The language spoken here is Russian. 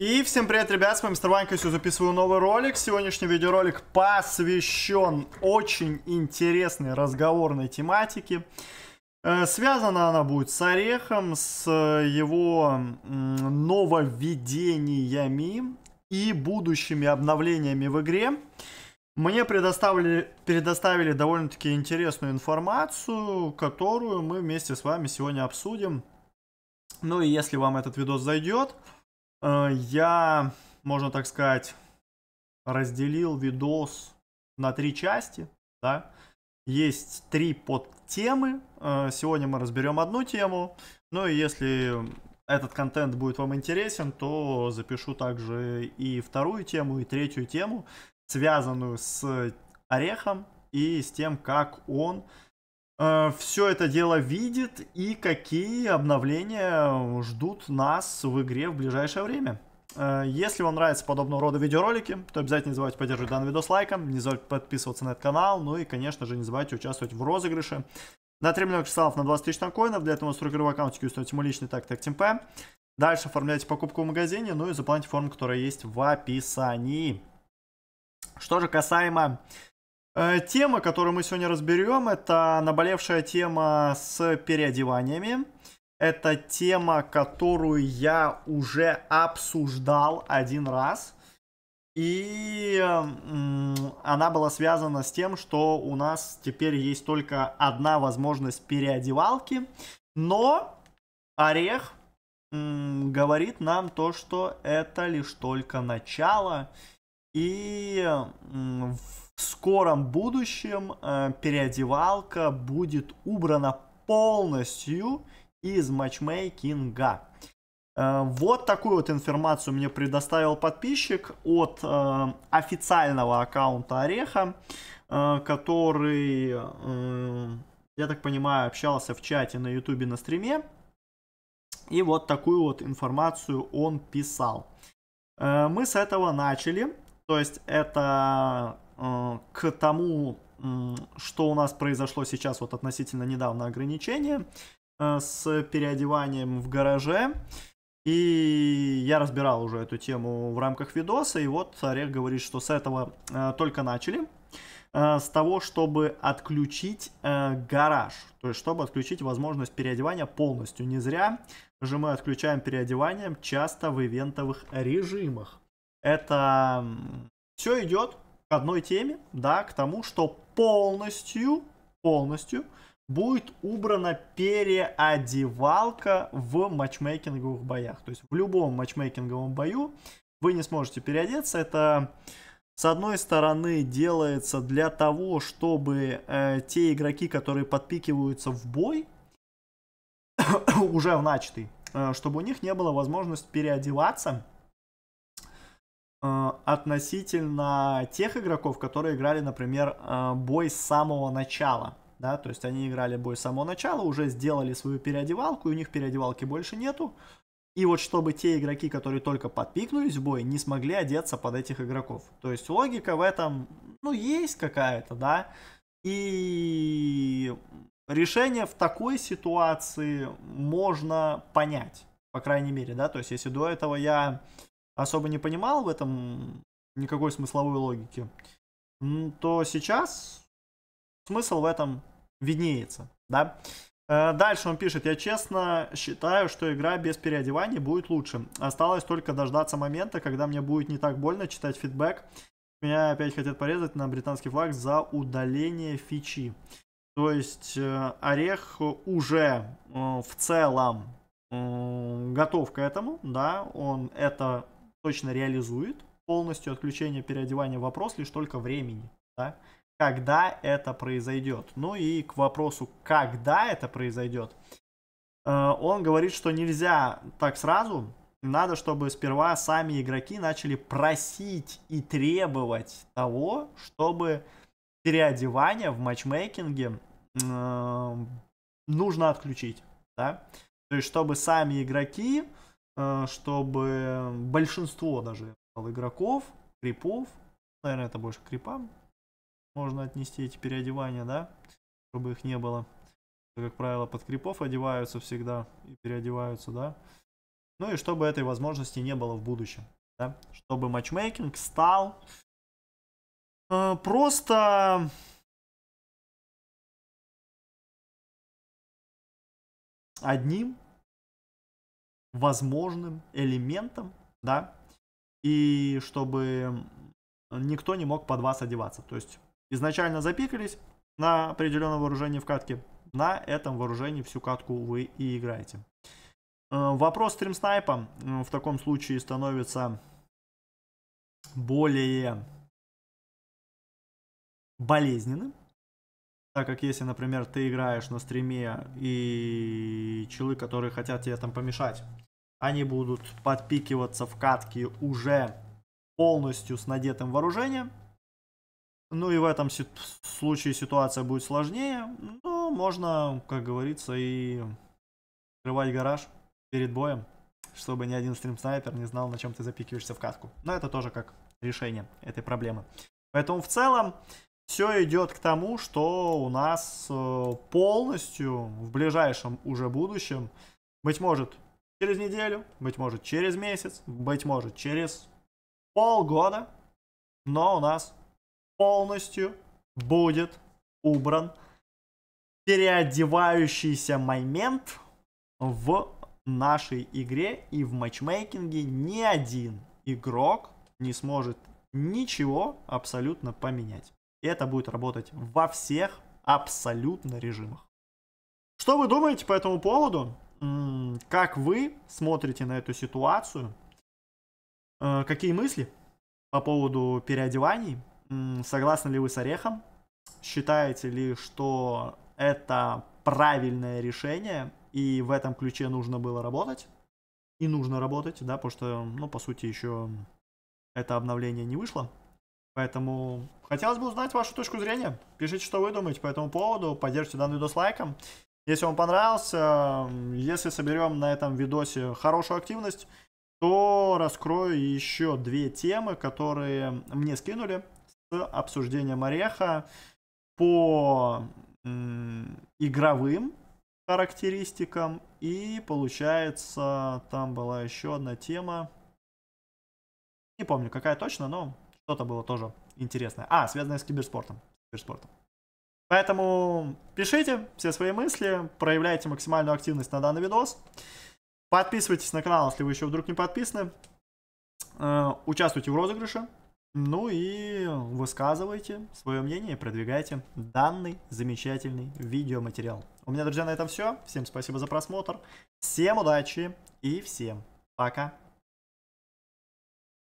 И всем привет, ребят, с вами Мистер Ванька, я записываю новый ролик. Сегодняшний видеоролик посвящен очень интересной разговорной тематике. Э, связана она будет с Орехом, с его нововведениями и будущими обновлениями в игре. Мне предоставили, предоставили довольно-таки интересную информацию, которую мы вместе с вами сегодня обсудим. Ну и если вам этот видос зайдет, Э, я, можно так сказать, разделил видос на три части, да. Есть три подтемы. Э, сегодня мы разберем одну тему. Ну и если этот контент будет вам интересен, то запишу также и вторую тему, и третью тему, связанную с орехом и с тем, как он Э, все это дело видит и какие обновления ждут нас в игре в ближайшее время. Э, если вам нравятся подобного рода видеоролики, то обязательно не забывайте поддерживать данный видос лайком, не забывайте подписываться на этот канал, ну и, конечно же, не забывайте участвовать в розыгрыше. На 3 миллиона кристаллов на 20 тысяч танкоинов, для этого у нас в рукавом аккаунте установите мой личный так так темпе. Дальше оформляйте покупку в магазине, ну и заполняйте форму, которая есть в описании. Что же касаемо Э, тема, которую мы сегодня разберем, это наболевшая тема с переодеваниями. Это тема, которую я уже обсуждал один раз. И она была связана с тем, что у нас теперь есть только одна возможность переодевалки. Но Орех говорит нам то, что это лишь только начало. И в в скором будущем э, переодевалка будет убрана полностью из матчмейкинга. Э, вот такую вот информацию мне предоставил подписчик от э, официального аккаунта Ореха, э, который, э, я так понимаю, общался в чате на ютубе на стриме. И вот такую вот информацию он писал. Э, мы с этого начали. То есть это Э, к тому, что у нас произошло сейчас вот относительно недавно ограничение э, с переодеванием в гараже. И я разбирал уже эту тему в рамках видоса, и вот Орех говорит, что с этого э, только начали, с того, чтобы отключить гараж, то есть чтобы отключить возможность переодевания полностью. Не зря же мы отключаем переодевание часто в ивентовых режимах. Это все идет к одной теме, да, к тому, что полностью, полностью будет убрана переодевалка в матчмейкинговых боях. То есть в любом матчмейкинговом бою вы не сможете переодеться. Это, с одной стороны, делается для того, чтобы э, те игроки, которые подпикиваются в бой, уже в начатый, э, чтобы у них не было возможности переодеваться Э, относительно тех игроков, которые играли, например, э, бой с самого начала. Да, то есть они играли бой с самого начала, уже сделали свою переодевалку, и у них переодевалки больше нету. И вот чтобы те игроки, которые только подпикнулись в бой, не смогли одеться под этих игроков. То есть логика в этом, ну, есть какая-то, да. И решение в такой ситуации можно понять, по крайней мере, да. То есть если до этого я особо не понимал в этом никакой смысловой логики, то сейчас смысл в этом виднеется, да. Э, дальше он пишет, я честно считаю, что игра без переодевания будет лучше. Осталось только дождаться момента, когда мне будет не так больно читать фидбэк. Меня опять хотят порезать на британский флаг за удаление фичи. То есть э, Орех уже э, в целом готов к этому, да, он это точно реализует полностью отключение переодевания. Вопрос лишь только времени, да? когда это произойдет. Ну и к вопросу, когда это произойдет, э, он говорит, что нельзя так сразу, надо, чтобы сперва сами игроки начали просить и требовать того, чтобы переодевание в матчмейкинге э, нужно отключить, да? То есть, чтобы сами игроки Э, чтобы большинство даже игроков, крипов, наверное, это больше крипам, можно отнести эти переодевания, да, чтобы их не было. Как правило, под крипов одеваются всегда и переодеваются, да. Ну и чтобы этой возможности не было в будущем, да. Чтобы матчмейкинг стал э, просто одним возможным элементом, да, и чтобы никто не мог под вас одеваться. То есть изначально запикались на определенном вооружении в катке, на этом вооружении всю катку вы и играете. Э, вопрос стрим снайпа э, в таком случае становится более болезненным, так как если, например, ты играешь на стриме и челы, которые хотят тебе там помешать, они будут подпикиваться в катки уже полностью с надетым вооружением. Ну и в этом си- случае ситуация будет сложнее, но ну, можно, как говорится, и открывать гараж перед боем, чтобы ни один стрим-снайпер не знал, на чем ты запикиваешься в катку. Но это тоже как решение этой проблемы. Поэтому в целом все идет к тому, что у нас э, полностью в ближайшем уже будущем, быть может, через неделю, быть может, через месяц, быть может, через полгода, но у нас полностью будет убран переодевающийся момент в нашей игре и в матчмейкинге ни один игрок не сможет ничего абсолютно поменять. Это будет работать во всех абсолютно режимах. Что вы думаете по этому поводу? Как вы смотрите на эту ситуацию? Э, какие мысли по поводу переодеваний? Согласны ли вы с Орехом? Считаете ли, что это правильное решение и в этом ключе нужно было работать? И нужно работать, да, потому что, ну, по сути, еще это обновление не вышло. Поэтому хотелось бы узнать вашу точку зрения. Пишите, что вы думаете по этому поводу. Поддержите данный видос лайком. Если вам понравился, если соберем на этом видосе хорошую активность, то раскрою еще две темы, которые мне скинули с обсуждением ореха по игровым характеристикам. И получается, там была еще одна тема. Не помню, какая точно, но что-то было тоже интересное. А, связанное с киберспортом. киберспортом. Поэтому пишите все свои мысли, проявляйте максимальную активность на данный видос. Подписывайтесь на канал, если вы еще вдруг не подписаны. Э, участвуйте в розыгрыше. Ну и высказывайте свое мнение, продвигайте данный замечательный видеоматериал. У меня, друзья, на этом все. Всем спасибо за просмотр. Всем удачи и всем пока.